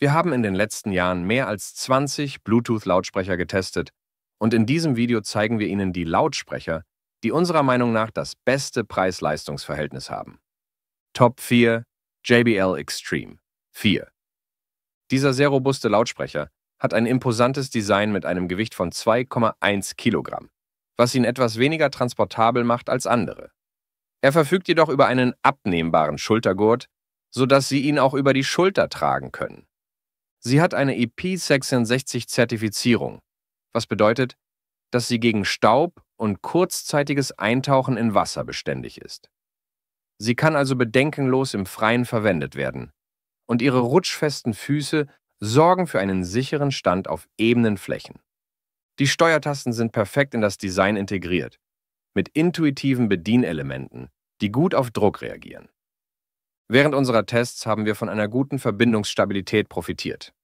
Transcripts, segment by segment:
Wir haben in den letzten Jahren mehr als 20 Bluetooth-Lautsprecher getestet und in diesem Video zeigen wir Ihnen die Lautsprecher, die unserer Meinung nach das beste Preis-Leistungs-Verhältnis haben. Top 4 JBL Extreme 4 Dieser sehr robuste Lautsprecher hat ein imposantes Design mit einem Gewicht von 2,1 Kilogramm, was ihn etwas weniger transportabel macht als andere. Er verfügt jedoch über einen abnehmbaren Schultergurt, sodass Sie ihn auch über die Schulter tragen können. Sie hat eine ip e 66 zertifizierung was bedeutet, dass sie gegen Staub und kurzzeitiges Eintauchen in Wasser beständig ist. Sie kann also bedenkenlos im Freien verwendet werden, und ihre rutschfesten Füße sorgen für einen sicheren Stand auf ebenen Flächen. Die Steuertasten sind perfekt in das Design integriert, mit intuitiven Bedienelementen, die gut auf Druck reagieren. Während unserer Tests haben wir von einer guten Verbindungsstabilität profitiert.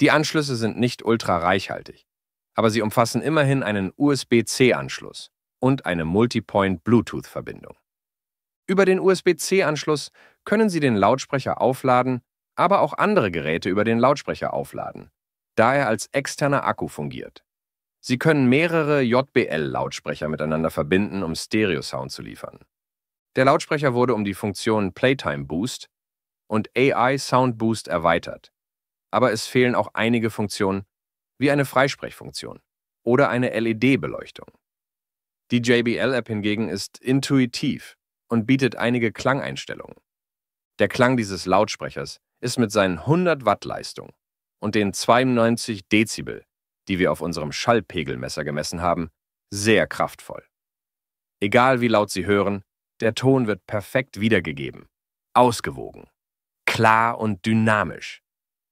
Die Anschlüsse sind nicht ultra reichhaltig, aber sie umfassen immerhin einen USB-C-Anschluss und eine Multipoint-Bluetooth-Verbindung. Über den USB-C-Anschluss können Sie den Lautsprecher aufladen, aber auch andere Geräte über den Lautsprecher aufladen, da er als externer Akku fungiert. Sie können mehrere JBL-Lautsprecher miteinander verbinden, um Stereo-Sound zu liefern. Der Lautsprecher wurde um die Funktionen Playtime Boost und AI Sound Boost erweitert. Aber es fehlen auch einige Funktionen, wie eine Freisprechfunktion oder eine LED-Beleuchtung. Die JBL-App hingegen ist intuitiv und bietet einige Klangeinstellungen. Der Klang dieses Lautsprechers ist mit seinen 100 Watt Leistung und den 92 Dezibel, die wir auf unserem Schallpegelmesser gemessen haben, sehr kraftvoll. Egal wie laut Sie hören, der Ton wird perfekt wiedergegeben, ausgewogen, klar und dynamisch,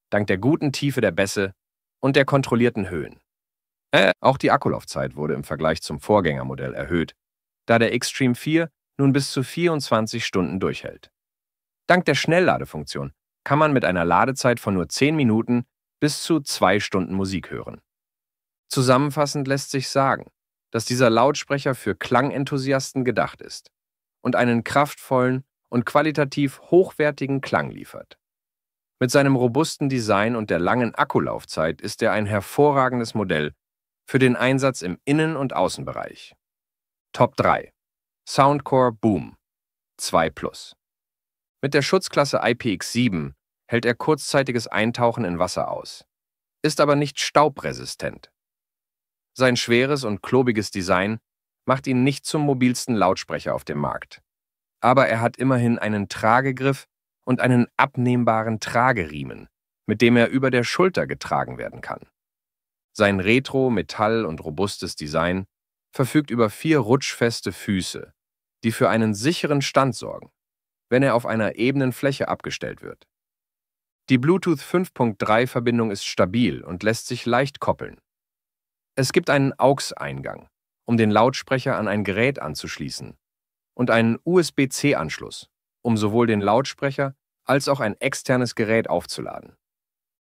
dank der guten Tiefe der Bässe und der kontrollierten Höhen. Äh, auch die Akkulaufzeit wurde im Vergleich zum Vorgängermodell erhöht, da der Xtreme 4 nun bis zu 24 Stunden durchhält. Dank der Schnellladefunktion kann man mit einer Ladezeit von nur 10 Minuten bis zu 2 Stunden Musik hören. Zusammenfassend lässt sich sagen, dass dieser Lautsprecher für Klangenthusiasten gedacht ist und einen kraftvollen und qualitativ hochwertigen Klang liefert. Mit seinem robusten Design und der langen Akkulaufzeit ist er ein hervorragendes Modell für den Einsatz im Innen- und Außenbereich. Top 3 Soundcore Boom 2 Plus Mit der Schutzklasse IPX7 hält er kurzzeitiges Eintauchen in Wasser aus, ist aber nicht staubresistent. Sein schweres und klobiges Design macht ihn nicht zum mobilsten Lautsprecher auf dem Markt. Aber er hat immerhin einen Tragegriff und einen abnehmbaren Trageriemen, mit dem er über der Schulter getragen werden kann. Sein Retro, Metall und robustes Design verfügt über vier rutschfeste Füße, die für einen sicheren Stand sorgen, wenn er auf einer ebenen Fläche abgestellt wird. Die Bluetooth 5.3-Verbindung ist stabil und lässt sich leicht koppeln. Es gibt einen AUX-Eingang, um den Lautsprecher an ein Gerät anzuschließen, und einen USB-C-Anschluss, um sowohl den Lautsprecher als auch ein externes Gerät aufzuladen.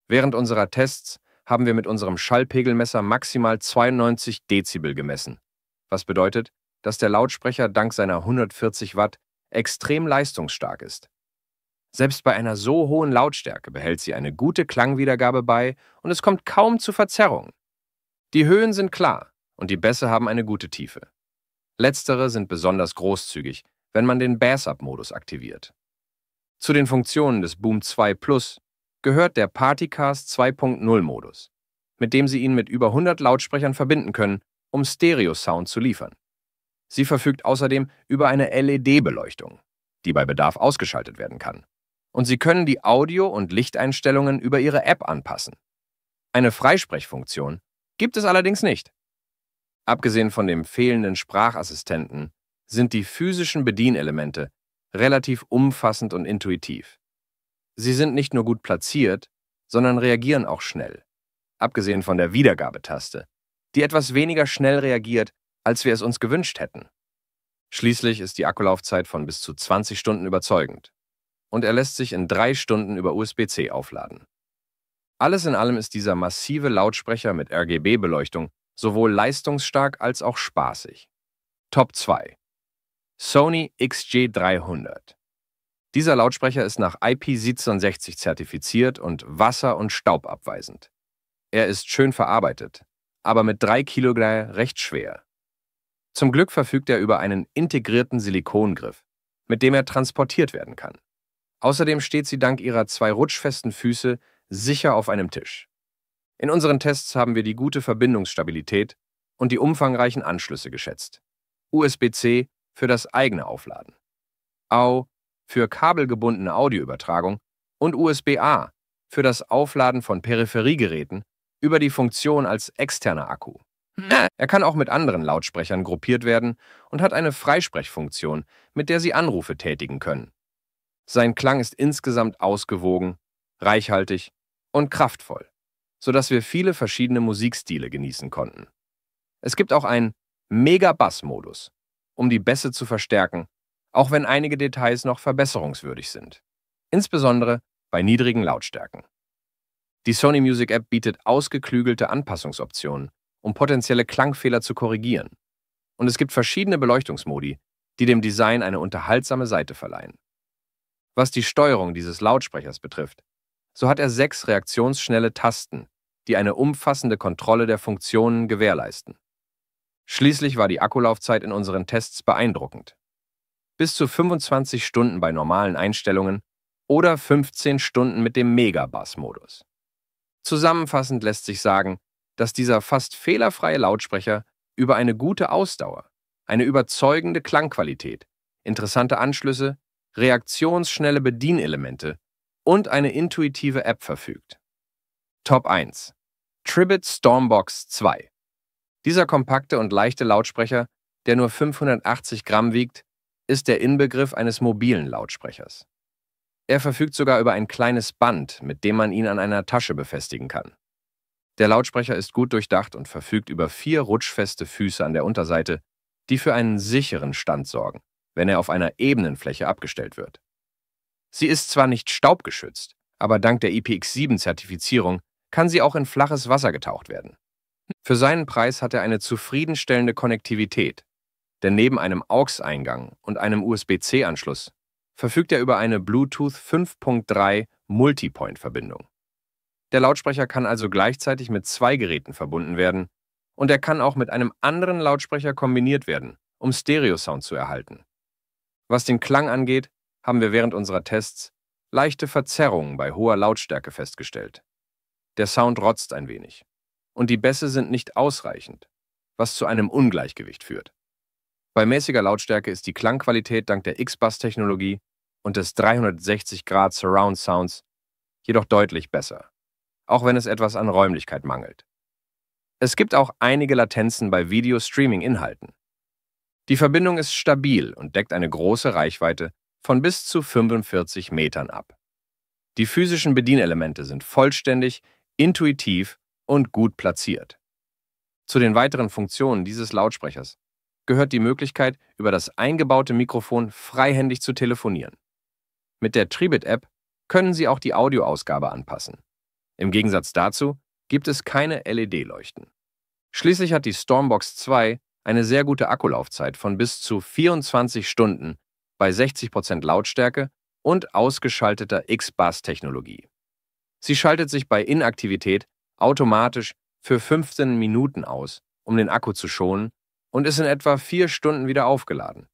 Während unserer Tests haben wir mit unserem Schallpegelmesser maximal 92 Dezibel gemessen, was bedeutet, dass der Lautsprecher dank seiner 140 Watt extrem leistungsstark ist. Selbst bei einer so hohen Lautstärke behält sie eine gute Klangwiedergabe bei und es kommt kaum zu Verzerrungen. Die Höhen sind klar, und die Bässe haben eine gute Tiefe. Letztere sind besonders großzügig, wenn man den Bass-Up-Modus aktiviert. Zu den Funktionen des Boom 2 Plus gehört der Partycast 2.0-Modus, mit dem Sie ihn mit über 100 Lautsprechern verbinden können, um Stereo-Sound zu liefern. Sie verfügt außerdem über eine LED-Beleuchtung, die bei Bedarf ausgeschaltet werden kann. Und Sie können die Audio- und Lichteinstellungen über Ihre App anpassen. Eine Freisprechfunktion gibt es allerdings nicht. Abgesehen von dem fehlenden Sprachassistenten sind die physischen Bedienelemente relativ umfassend und intuitiv. Sie sind nicht nur gut platziert, sondern reagieren auch schnell. Abgesehen von der Wiedergabetaste, die etwas weniger schnell reagiert, als wir es uns gewünscht hätten. Schließlich ist die Akkulaufzeit von bis zu 20 Stunden überzeugend. Und er lässt sich in drei Stunden über USB-C aufladen. Alles in allem ist dieser massive Lautsprecher mit RGB-Beleuchtung sowohl leistungsstark als auch spaßig. Top 2 Sony XJ300 Dieser Lautsprecher ist nach IP67 zertifiziert und wasser- und staubabweisend. Er ist schön verarbeitet, aber mit 3 Kilogramm recht schwer. Zum Glück verfügt er über einen integrierten Silikongriff, mit dem er transportiert werden kann. Außerdem steht sie dank ihrer zwei rutschfesten Füße sicher auf einem Tisch. In unseren Tests haben wir die gute Verbindungsstabilität und die umfangreichen Anschlüsse geschätzt. USB-C für das eigene Aufladen, AU für kabelgebundene Audioübertragung und USB-A für das Aufladen von Peripheriegeräten über die Funktion als externer Akku. Er kann auch mit anderen Lautsprechern gruppiert werden und hat eine Freisprechfunktion, mit der Sie Anrufe tätigen können. Sein Klang ist insgesamt ausgewogen, reichhaltig und kraftvoll sodass wir viele verschiedene Musikstile genießen konnten. Es gibt auch einen Mega-Bass-Modus, um die Bässe zu verstärken, auch wenn einige Details noch verbesserungswürdig sind. Insbesondere bei niedrigen Lautstärken. Die Sony Music App bietet ausgeklügelte Anpassungsoptionen, um potenzielle Klangfehler zu korrigieren. Und es gibt verschiedene Beleuchtungsmodi, die dem Design eine unterhaltsame Seite verleihen. Was die Steuerung dieses Lautsprechers betrifft, so hat er sechs reaktionsschnelle Tasten, die eine umfassende Kontrolle der Funktionen gewährleisten. Schließlich war die Akkulaufzeit in unseren Tests beeindruckend. Bis zu 25 Stunden bei normalen Einstellungen oder 15 Stunden mit dem Megabass-Modus. Zusammenfassend lässt sich sagen, dass dieser fast fehlerfreie Lautsprecher über eine gute Ausdauer, eine überzeugende Klangqualität, interessante Anschlüsse, reaktionsschnelle Bedienelemente und eine intuitive App verfügt. Top 1. Tribit Stormbox 2. Dieser kompakte und leichte Lautsprecher, der nur 580 Gramm wiegt, ist der Inbegriff eines mobilen Lautsprechers. Er verfügt sogar über ein kleines Band, mit dem man ihn an einer Tasche befestigen kann. Der Lautsprecher ist gut durchdacht und verfügt über vier rutschfeste Füße an der Unterseite, die für einen sicheren Stand sorgen, wenn er auf einer ebenen Fläche abgestellt wird. Sie ist zwar nicht staubgeschützt, aber dank der e IPX7-Zertifizierung kann sie auch in flaches Wasser getaucht werden. Für seinen Preis hat er eine zufriedenstellende Konnektivität, denn neben einem AUX-Eingang und einem USB-C-Anschluss verfügt er über eine Bluetooth 5.3 Multipoint-Verbindung. Der Lautsprecher kann also gleichzeitig mit zwei Geräten verbunden werden und er kann auch mit einem anderen Lautsprecher kombiniert werden, um Stereo-Sound zu erhalten. Was den Klang angeht, haben wir während unserer Tests leichte Verzerrungen bei hoher Lautstärke festgestellt. Der Sound rotzt ein wenig. Und die Bässe sind nicht ausreichend, was zu einem Ungleichgewicht führt. Bei mäßiger Lautstärke ist die Klangqualität dank der X-Bass-Technologie und des 360-Grad Surround Sounds jedoch deutlich besser, auch wenn es etwas an Räumlichkeit mangelt. Es gibt auch einige Latenzen bei Video-Streaming-Inhalten. Die Verbindung ist stabil und deckt eine große Reichweite von bis zu 45 Metern ab. Die physischen Bedienelemente sind vollständig, intuitiv und gut platziert. Zu den weiteren Funktionen dieses Lautsprechers gehört die Möglichkeit, über das eingebaute Mikrofon freihändig zu telefonieren. Mit der Tribit-App können Sie auch die Audioausgabe anpassen. Im Gegensatz dazu gibt es keine LED-Leuchten. Schließlich hat die Stormbox 2 eine sehr gute Akkulaufzeit von bis zu 24 Stunden bei 60% Lautstärke und ausgeschalteter X-Bass-Technologie. Sie schaltet sich bei Inaktivität automatisch für 15 Minuten aus, um den Akku zu schonen, und ist in etwa 4 Stunden wieder aufgeladen.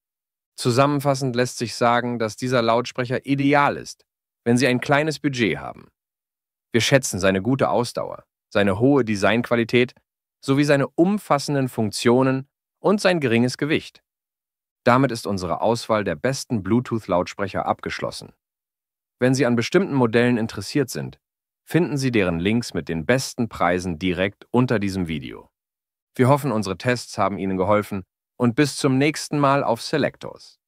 Zusammenfassend lässt sich sagen, dass dieser Lautsprecher ideal ist, wenn Sie ein kleines Budget haben. Wir schätzen seine gute Ausdauer, seine hohe Designqualität sowie seine umfassenden Funktionen und sein geringes Gewicht. Damit ist unsere Auswahl der besten Bluetooth-Lautsprecher abgeschlossen. Wenn Sie an bestimmten Modellen interessiert sind, finden Sie deren Links mit den besten Preisen direkt unter diesem Video. Wir hoffen, unsere Tests haben Ihnen geholfen und bis zum nächsten Mal auf Selectors.